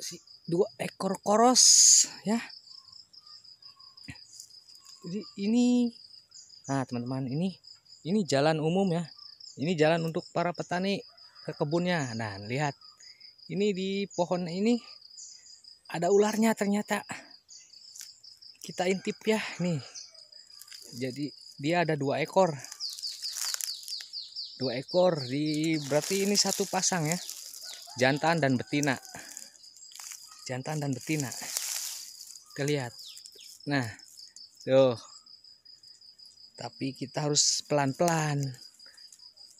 si dua ekor koros ya jadi ini nah teman-teman ini ini jalan umum ya ini jalan untuk para petani ke kebunnya nah lihat ini di pohon ini ada ularnya ternyata kita intip ya nih jadi dia ada dua ekor dua ekor di berarti ini satu pasang ya jantan dan betina jantan dan betina kelihat nah tuh tapi kita harus pelan-pelan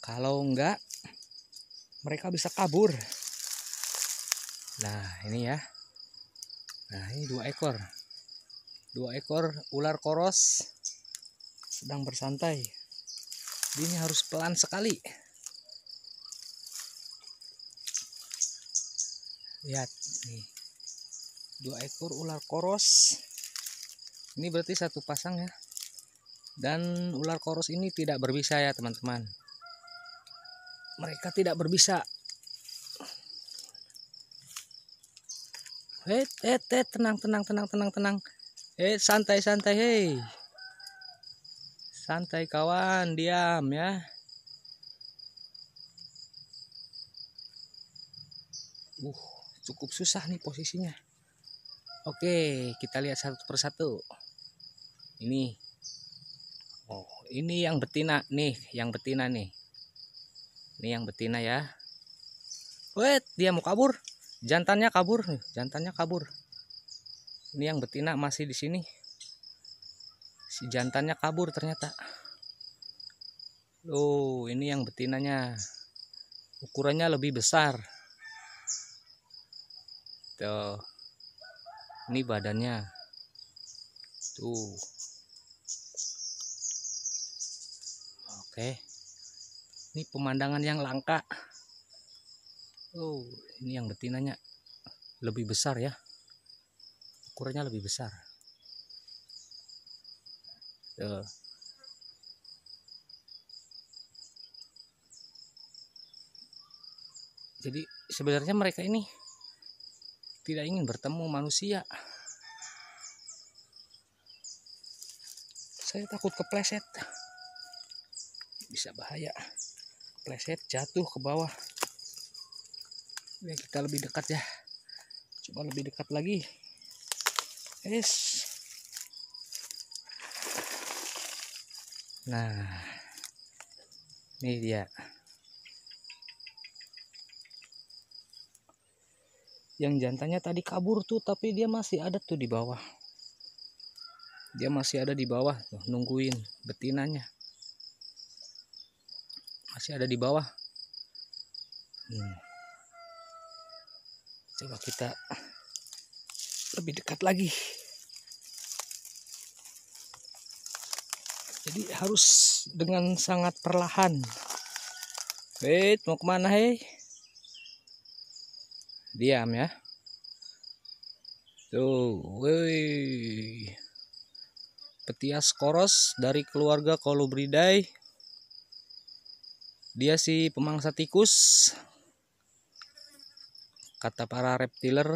kalau enggak mereka bisa kabur nah ini ya nah ini dua ekor dua ekor ular koros sedang bersantai ini harus pelan sekali lihat nih dua ekor ular koros ini berarti satu pasang ya dan ular koros ini tidak berbisa ya teman-teman mereka tidak berbisa Hei, eh eh tenang tenang tenang tenang tenang eh santai santai hei santai kawan diam ya uh cukup susah nih posisinya Oke, kita lihat satu persatu. Ini. Oh, ini yang betina nih, yang betina nih. Ini yang betina ya. Wait, dia mau kabur. Jantannya kabur, jantannya kabur. Ini yang betina masih di sini. Si jantannya kabur ternyata. Oh, ini yang betinanya. Ukurannya lebih besar. Tuh ini badannya tuh oke ini pemandangan yang langka oh ini yang betinanya lebih besar ya ukurannya lebih besar tuh. jadi sebenarnya mereka ini tidak ingin bertemu manusia saya takut kepleset bisa bahaya pleset jatuh ke bawah ya kita lebih dekat ya coba lebih dekat lagi es nah ini dia yang jantannya tadi kabur tuh tapi dia masih ada tuh di bawah dia masih ada di bawah tuh, nungguin betinanya masih ada di bawah hmm. coba kita lebih dekat lagi jadi harus dengan sangat perlahan Wait, mau kemana hei? Diam ya. Tuh, woi. Petias koros dari keluarga Colubridae. Dia si pemangsa tikus. Kata para reptiler,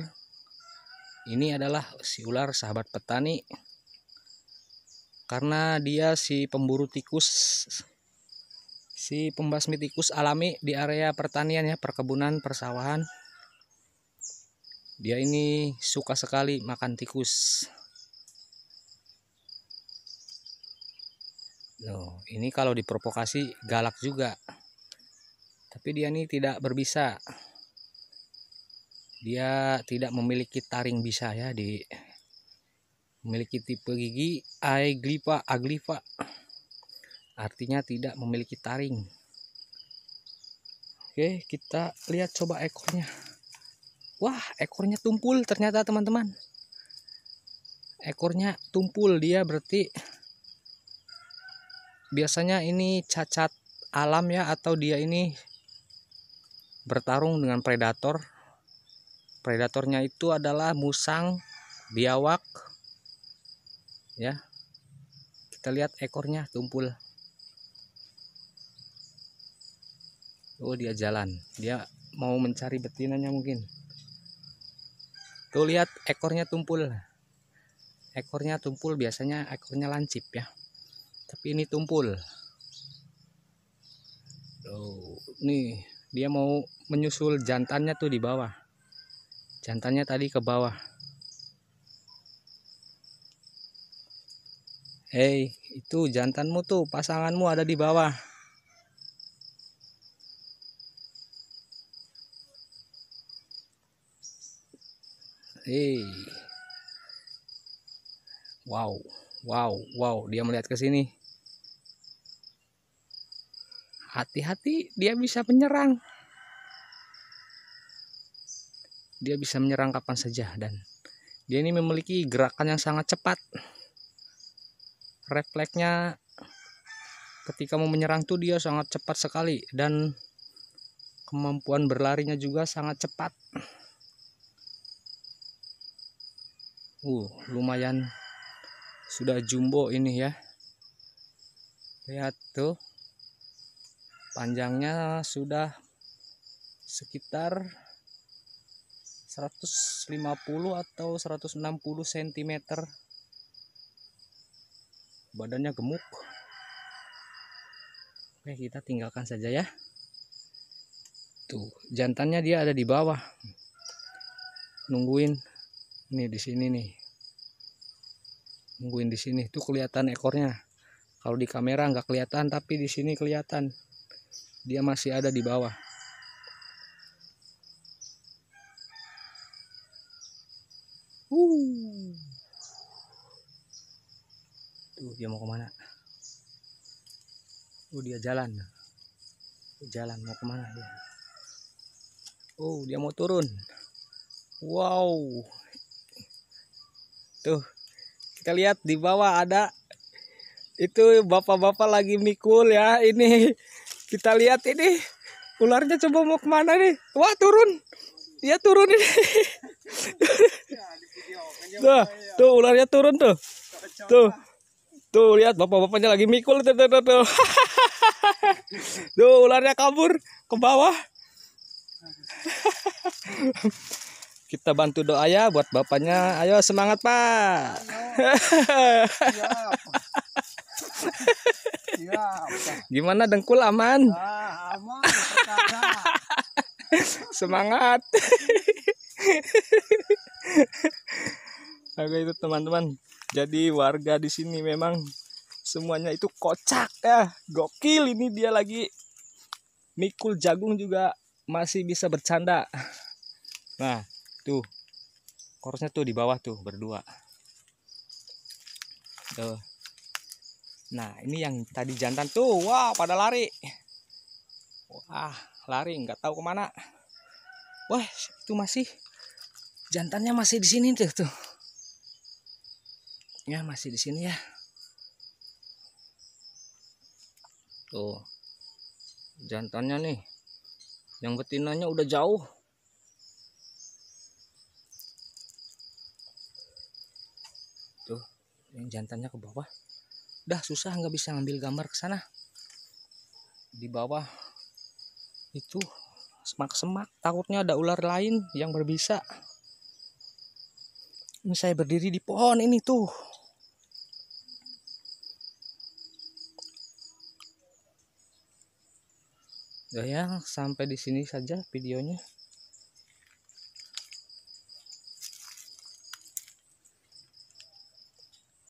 ini adalah si ular sahabat petani. Karena dia si pemburu tikus, si pembasmi tikus alami di area pertanian ya, perkebunan, persawahan. Dia ini suka sekali makan tikus. Loh, ini kalau diprovokasi galak juga. Tapi dia ini tidak berbisa. Dia tidak memiliki taring bisa ya di memiliki tipe gigi aeglipa aglifa. Artinya tidak memiliki taring. Oke, kita lihat coba ekornya. Wah, ekornya tumpul ternyata teman-teman. Ekornya tumpul dia berarti biasanya ini cacat alam ya atau dia ini bertarung dengan predator. Predatornya itu adalah musang, biawak. Ya. Kita lihat ekornya tumpul. Oh, dia jalan. Dia mau mencari betinanya mungkin. Tuh lihat ekornya tumpul. Ekornya tumpul biasanya ekornya lancip ya tapi ini tumpul oh, nih dia mau menyusul jantannya tuh di bawah jantannya tadi ke bawah hei itu jantanmu tuh pasanganmu ada di bawah hei wow Wow, wow, dia melihat ke sini. Hati-hati, dia bisa menyerang. Dia bisa menyerang kapan saja dan dia ini memiliki gerakan yang sangat cepat. Refleksnya ketika mau menyerang tuh dia sangat cepat sekali dan kemampuan berlarinya juga sangat cepat. Uh, lumayan sudah jumbo ini ya lihat tuh panjangnya sudah sekitar 150 atau 160 cm badannya gemuk oke kita tinggalkan saja ya tuh jantannya dia ada di bawah nungguin nih di sini nih nungguin di sini tuh kelihatan ekornya kalau di kamera nggak kelihatan tapi di sini kelihatan dia masih ada di bawah uh. tuh dia mau kemana oh dia jalan jalan mau kemana dia oh dia mau turun wow tuh kita lihat di bawah ada itu bapak-bapak lagi mikul ya ini kita lihat ini ularnya coba mau kemana nih wah turun dia turun ini tuh tuh ularnya turun tuh tuh tuh lihat bapak-bapaknya lagi mikul tuh tuh tuh, tuh. tuh ularnya kabur ke bawah kita bantu doa ya buat bapaknya ayo semangat pak gimana dengkul aman ah, aman semangat Oke itu teman-teman jadi warga di sini memang semuanya itu kocak ya gokil ini dia lagi mikul jagung juga masih bisa bercanda nah tuh korsnya tuh di bawah tuh berdua tuh nah ini yang tadi jantan tuh wah pada lari wah lari nggak tahu kemana wah itu masih jantannya masih di sini tuh tuh ya masih di sini ya tuh jantannya nih yang betinanya udah jauh tuh gitu. yang jantannya ke bawah dah susah nggak bisa ngambil gambar ke sana di bawah itu semak-semak takutnya ada ular lain yang berbisa ini saya berdiri di pohon ini tuh ya sampai di sini saja videonya